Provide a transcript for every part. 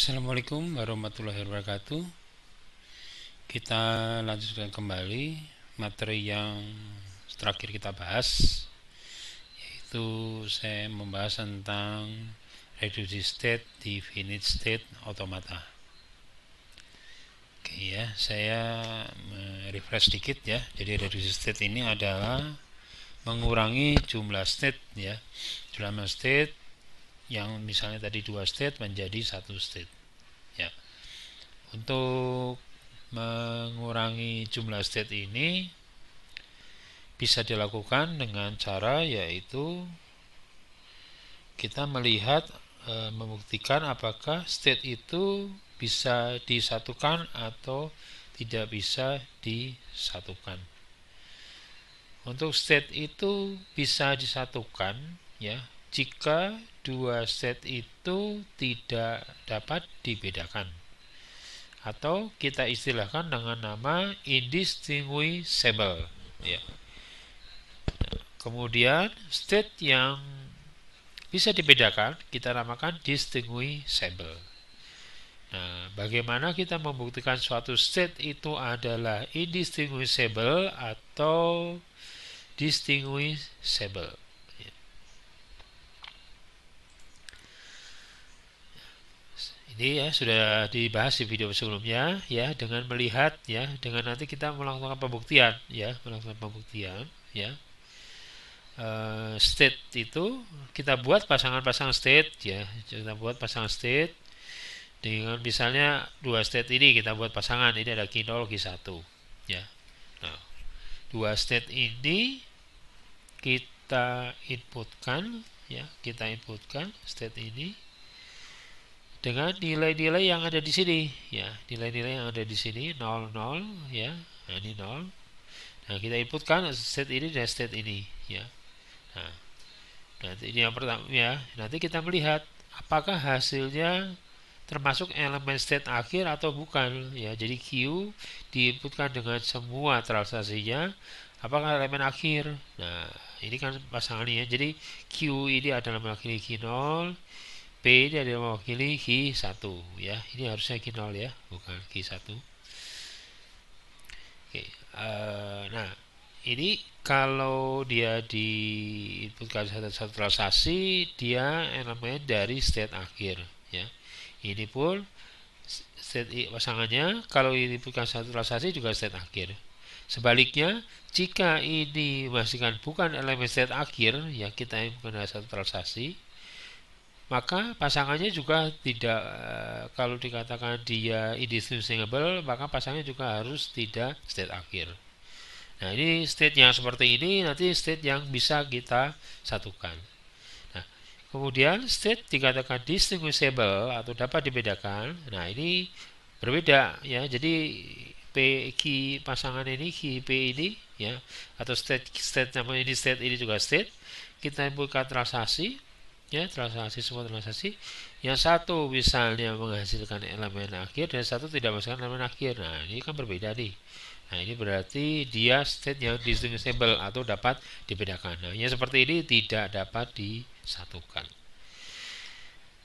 Assalamualaikum warahmatullahi wabarakatuh Kita lanjutkan kembali materi yang terakhir kita bahas Yaitu saya membahas tentang reduce state, finite state, automata Oke ya, saya refresh sedikit ya Jadi reduce state ini adalah mengurangi jumlah state ya Jumlah state yang misalnya tadi dua state menjadi satu state ya untuk mengurangi jumlah state ini bisa dilakukan dengan cara yaitu kita melihat e, membuktikan apakah state itu bisa disatukan atau tidak bisa disatukan untuk state itu bisa disatukan ya jika dua set itu tidak dapat dibedakan atau kita istilahkan dengan nama indistinguishable ya. Kemudian state yang bisa dibedakan kita namakan distinguishable. Nah, bagaimana kita membuktikan suatu state itu adalah indistinguishable atau distinguishable? ini ya sudah dibahas di video sebelumnya ya dengan melihat ya dengan nanti kita melakukan pembuktian ya melakukan pembuktian ya uh, state itu kita buat pasangan-pasangan state ya kita buat pasangan state dengan misalnya dua state ini kita buat pasangan ini ada kinologi satu ya nah dua state ini kita inputkan ya kita inputkan state ini dengan nilai-nilai yang ada di sini ya nilai-nilai yang ada di sini 0 0 ya nah, ini 0 nah kita inputkan state ini dan state ini ya nah nanti ini yang pertama ya nanti kita melihat apakah hasilnya termasuk elemen state akhir atau bukan ya jadi Q diinputkan dengan semua transaksinya apakah elemen akhir nah ini kan pasangan ya jadi Q ini adalah mewakili Q0 P ini ada yang mewakili q 1 ya ini harusnya q 0 ya bukan q 1 Oke, uh, nah ini kalau dia di inputkan satu transaksi dia elemen dari state akhir ya ini pun state pasangannya kalau ini bukan satu transaksi juga state akhir sebaliknya jika ini memastikan bukan elemen state akhir ya kita inputkan satu transaksi maka pasangannya juga tidak eh, kalau dikatakan dia indistinguishable maka pasangannya juga harus tidak state akhir nah ini state yang seperti ini nanti state yang bisa kita satukan nah kemudian state dikatakan distinguishable atau dapat dibedakan nah ini berbeda ya jadi p key pasangan ini key p ini ya atau state state namanya ini state ini juga state kita buka transaksi ya transaksi semua transaksi yang satu misalnya menghasilkan elemen akhir dan satu tidak menghasilkan elemen akhir nah ini kan berbeda nih nah ini berarti dia state yang distinguishable atau dapat dibedakan nah yang seperti ini tidak dapat disatukan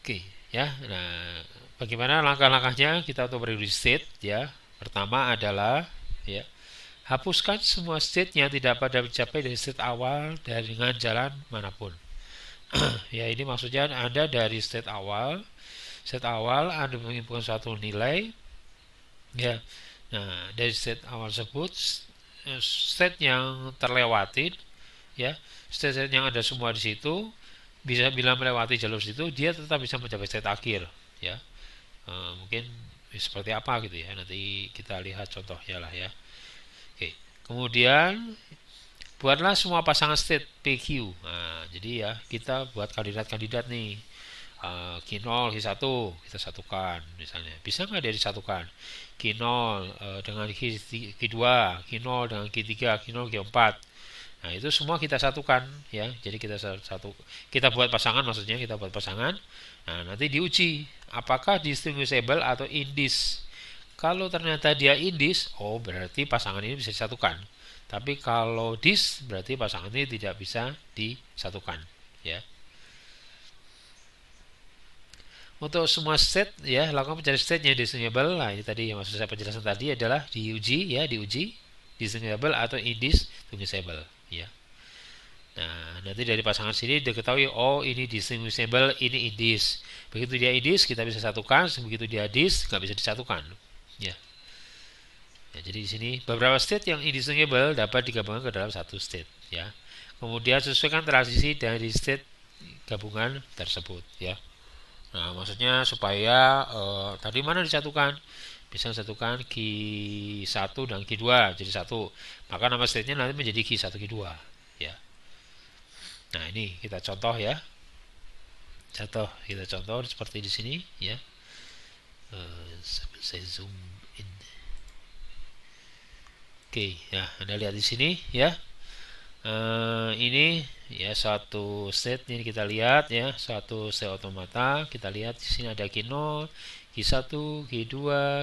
oke ya nah bagaimana langkah-langkahnya kita untuk beri state ya pertama adalah ya hapuskan semua state yang tidak dapat dicapai dari state awal dari dengan jalan manapun ya ini maksudnya Anda dari state awal state awal Anda mengimpun satu nilai ya nah dari state awal tersebut state yang terlewati ya state, state yang ada semua di situ bisa bila melewati jalur situ dia tetap bisa mencapai state akhir ya e, mungkin seperti apa gitu ya nanti kita lihat contohnya lah ya oke kemudian buatlah semua pasangan state PQ nah, jadi ya kita buat kandidat-kandidat nih uh, kinol Q1 kita satukan misalnya bisa nggak dia disatukan kinol uh, dengan Q2 kinol dengan Q3 kinol Q4 nah itu semua kita satukan ya jadi kita satu kita buat pasangan maksudnya kita buat pasangan nah nanti diuji apakah distinguishable atau indis kalau ternyata dia indis oh berarti pasangan ini bisa disatukan tapi kalau dis berarti pasangan ini tidak bisa disatukan, ya. Untuk semua state ya, lakukan pencari state yang disable. Nah, ini tadi yang maksud saya penjelasan tadi adalah diuji ya, diuji disable atau indis disable, ya. Nah, nanti dari pasangan sini diketahui, oh ini distinguishable, ini indis. Begitu dia indis, kita bisa satukan. Begitu dia dis, nggak bisa disatukan. Ya. Ya, jadi di sini beberapa state yang indistinguishable dapat digabungkan ke dalam satu state ya. Kemudian sesuaikan transisi dari state gabungan tersebut ya. Nah, maksudnya supaya uh, tadi mana disatukan? Bisa disatukan Q1 dan Q2 jadi satu. Maka nama state-nya nanti menjadi Q1 Q2 ya. Nah, ini kita contoh ya. Contoh, kita contoh seperti di sini ya. Uh, saya zoom Oke, ya Anda lihat di sini ya. E, ini ya satu set ini kita lihat ya, satu set otomata kita lihat di sini ada Q0, Q1, Q2,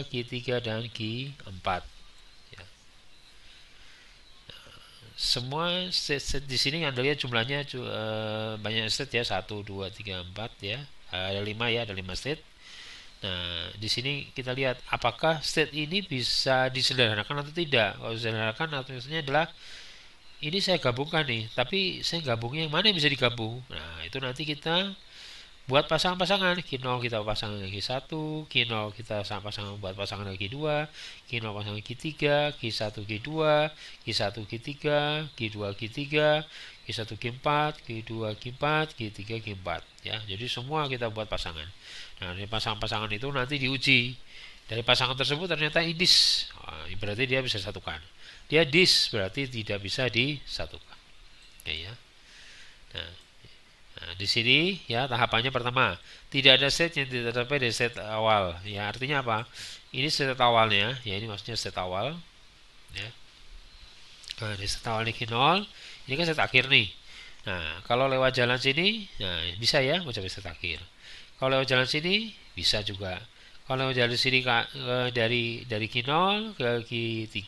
Q3 dan Q4. Ya. Semua set, set di sini Anda lihat jumlahnya uh, banyak state ya, satu, dua, tiga, empat, ya. Ada lima ya, ada lima set. Nah, di sini kita lihat apakah state ini bisa disederhanakan atau tidak. Kalau disederhanakan artinya adalah ini saya gabungkan nih, tapi saya gabungnya yang mana yang bisa digabung. Nah, itu nanti kita buat pasangan-pasangan Q0 kita pasangan Q1 Q0 kita sama pasangan buat pasangan Q2 Q0 pasangan Q3 Q1 Q2 Q1 Q3 Q2 Q3 Q1 Q4 Q2 Q4 Q3 Q4 ya jadi semua kita buat pasangan nah dari pasangan-pasangan itu nanti diuji dari pasangan tersebut ternyata indis ah, berarti dia bisa satukan dia dis berarti tidak bisa disatukan oke ya nah Nah, di sini ya tahapannya pertama, tidak ada set yang tidak tercapai di set awal. Ya, artinya apa? Ini set awalnya, ya ini maksudnya set awal. Ya. Nah, di set awal ini nol ini kan set akhir nih. Nah, kalau lewat jalan sini, nah bisa ya mencapai set akhir. Kalau lewat jalan sini, bisa juga. Kalau lewat jalan sini ke, dari dari nol ke Q3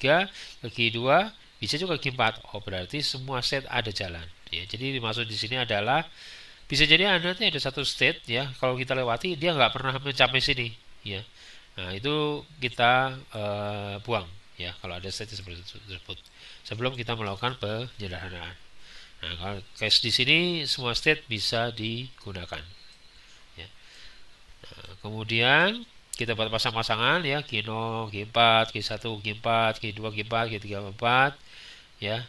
ke Q2, bisa juga Q4. Oh, berarti semua set ada jalan. Ya, jadi dimaksud di sini adalah bisa jadi nanti ada satu state ya kalau kita lewati dia nggak pernah mencapai sini ya nah itu kita uh, buang ya kalau ada state seperti tersebut sebelum kita melakukan penyederhanaan nah kalau case di sini semua state bisa digunakan ya. nah, kemudian kita buat pasang-pasangan ya G0, G4, G1, G4, G2, G4, G3, G4 ya,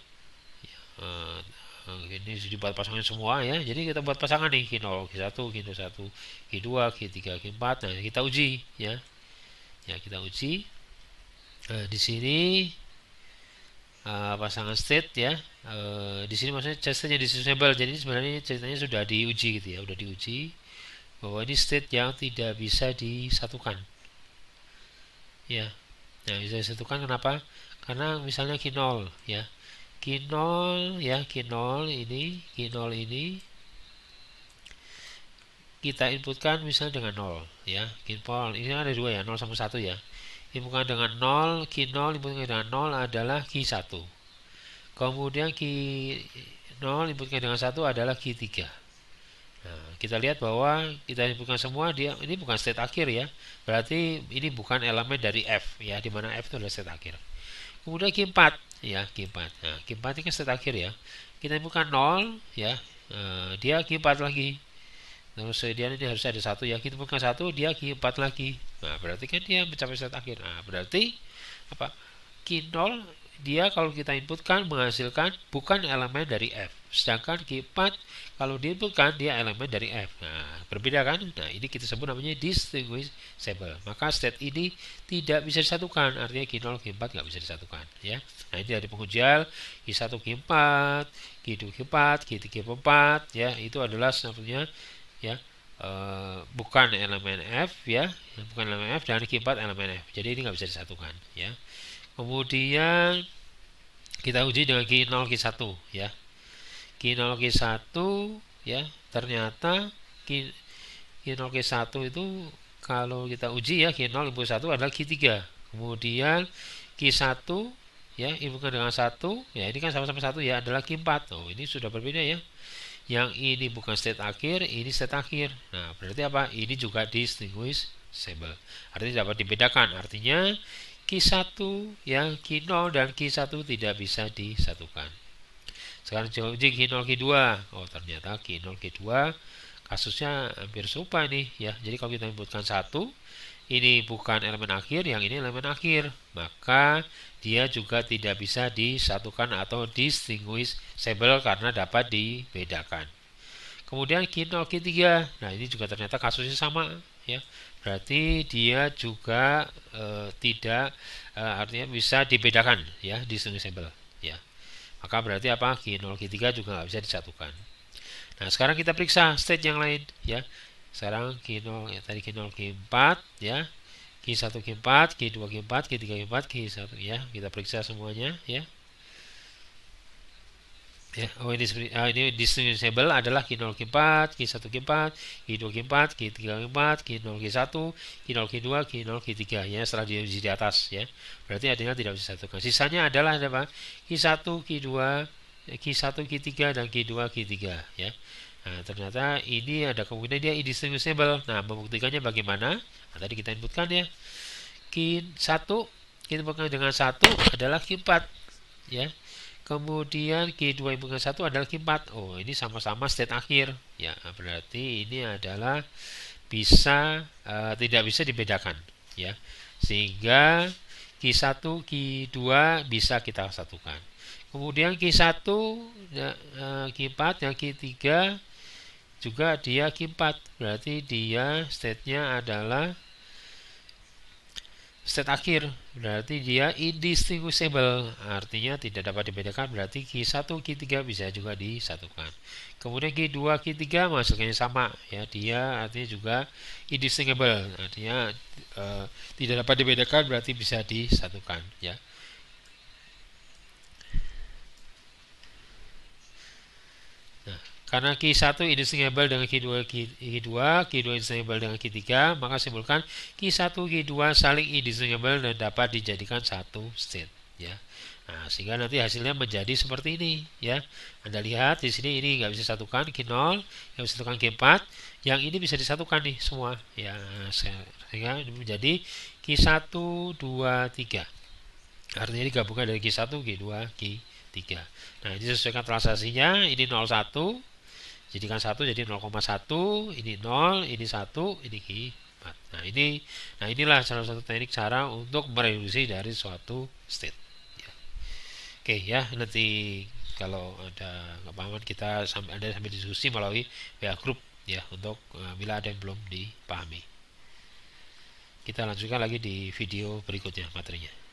ya. Uh, Nah, ini dibuat pasangan semua ya. Jadi kita buat pasangan nih kinol k satu 1 Q1, Q2, Q3, q Nah, kita uji ya. Ya, kita uji. Nah, di sini uh, pasangan state ya. Uh, di sini maksudnya chasetnya disable. Jadi sebenarnya ceritanya sudah diuji gitu ya, sudah diuji bahwa ini state yang tidak bisa disatukan. Ya. Nah, bisa disatukan kenapa? Karena misalnya Q0 ya k0 ya k0 ini k0 ini kita inputkan misalnya dengan 0 ya k0 ini kan ada dua ya 0 sama 1 ya inputkan dengan 0 k0 inputkan dengan 0 adalah ki 1 kemudian ki 0 inputkan dengan 1 adalah ki 3 nah, kita lihat bahwa kita inputkan semua dia ini bukan state akhir ya berarti ini bukan elemen dari F ya dimana F itu adalah state akhir kemudian Q4 ya kipat nah G4 ini set akhir ya kita bukan nol ya Uh, dia kipat lagi terus eh, dia ini harus ada satu ya kita bukan satu dia kipat lagi nah berarti kan dia mencapai set akhir nah berarti apa kinol dia kalau kita inputkan menghasilkan bukan elemen dari F. Sedangkan Q4 kalau diinputkan dia elemen dari F. Nah, berbeda kan? Nah, ini kita sebut namanya distinguishable. Maka state ini tidak bisa disatukan. Artinya Q0, Q4 nggak bisa disatukan. ya. Nah, ini dari pengujian Q1, Q4, Q2, Q4, Q3, Q4. Ya, itu adalah sebenarnya ya, Uh, bukan elemen F ya bukan elemen F dan Q4 elemen F jadi ini nggak bisa disatukan ya kemudian kita uji dengan Ki 0 Ki 1 ya Ki 0 Ki 1 ya ternyata Ki, 0 Ki 1 itu kalau kita uji ya Ki 0 ibu 1 adalah Ki 3 kemudian Ki 1 ya ibukan dengan 1 ya ini kan sama-sama 1 ya adalah Ki 4 oh ini sudah berbeda ya yang ini bukan state akhir, ini state akhir. Nah, berarti apa? Ini juga distinguishable. Artinya dapat dibedakan. Artinya Q1 ya Q0 dan Q1 tidak bisa disatukan. Sekarang coba uji Q0 Q2. Oh, ternyata Q0 Q2 kasusnya hampir serupa ini ya. Jadi kalau kita menyebutkan satu, ini bukan elemen akhir, yang ini elemen akhir, maka dia juga tidak bisa disatukan atau distinguishable karena dapat dibedakan. Kemudian Q0 Q3. Nah, ini juga ternyata kasusnya sama ya berarti dia juga e, tidak e, artinya bisa dibedakan ya di sini sampel ya maka berarti apa G0 G3 juga nggak bisa disatukan nah sekarang kita periksa state yang lain ya sekarang G0 ya, tadi G0 G4 ya G1 G4 G2 G4 G3 G4 G1 ya kita periksa semuanya ya ya oh ini oh, ini distinguishable adalah Q0 Q4 Q1 Q4 Q2 Q4 Q3 Q4 Q0 Q1 Q0 Q2 Q0 Q3 ya setelah di, di atas ya berarti adanya tidak bisa disatukan sisanya adalah apa Q1 Q2 Q1 Q3 dan Q2 Q3 ya Nah, ternyata ini ada kemungkinan dia indistinguishable. Nah, membuktikannya bagaimana? Nah, tadi kita inputkan ya. Q1 kita inputkan dengan 1 adalah Q4 ya Kemudian Q2 bukan 1 adalah Q4. Oh, ini sama-sama state akhir. Ya, berarti ini adalah bisa uh, tidak bisa dibedakan, ya. Sehingga Q1, Q2 bisa kita satukan. Kemudian Q1, ya, uh, eh, Q4, yang Q3 juga dia Q4. Berarti dia state-nya adalah state akhir Berarti dia indistinguishable, artinya tidak dapat dibedakan, berarti Q1, Q3 bisa juga disatukan. Kemudian Q2, Q3 masuknya sama, ya dia artinya juga indistinguishable, artinya e, tidak dapat dibedakan, berarti bisa disatukan, ya. Karena Q1 indistinguishable dengan Q2, Q2, Q2 indistinguishable dengan Q3, maka simpulkan Q1, Q2 saling indistinguishable dan dapat dijadikan satu state. Ya. Nah, sehingga nanti hasilnya menjadi seperti ini ya. Anda lihat di sini ini nggak bisa disatukan Q0, yang bisa disatukan Q4, yang ini bisa disatukan nih semua ya sehingga ini menjadi Q1, 2, 3. Artinya ini gabungan dari Q1, Q2, Q3. Nah, ini sesuaikan transaksinya, ini 01, jadikan satu jadi 0,1 ini 0 ini satu ini kimat nah ini nah inilah salah satu teknik cara untuk mereduksi dari suatu state ya. oke ya nanti kalau ada kepahaman kita sampai ada sampai diskusi melalui WA group ya untuk uh, bila ada yang belum dipahami kita lanjutkan lagi di video berikutnya materinya